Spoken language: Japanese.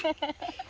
Ha ha ha.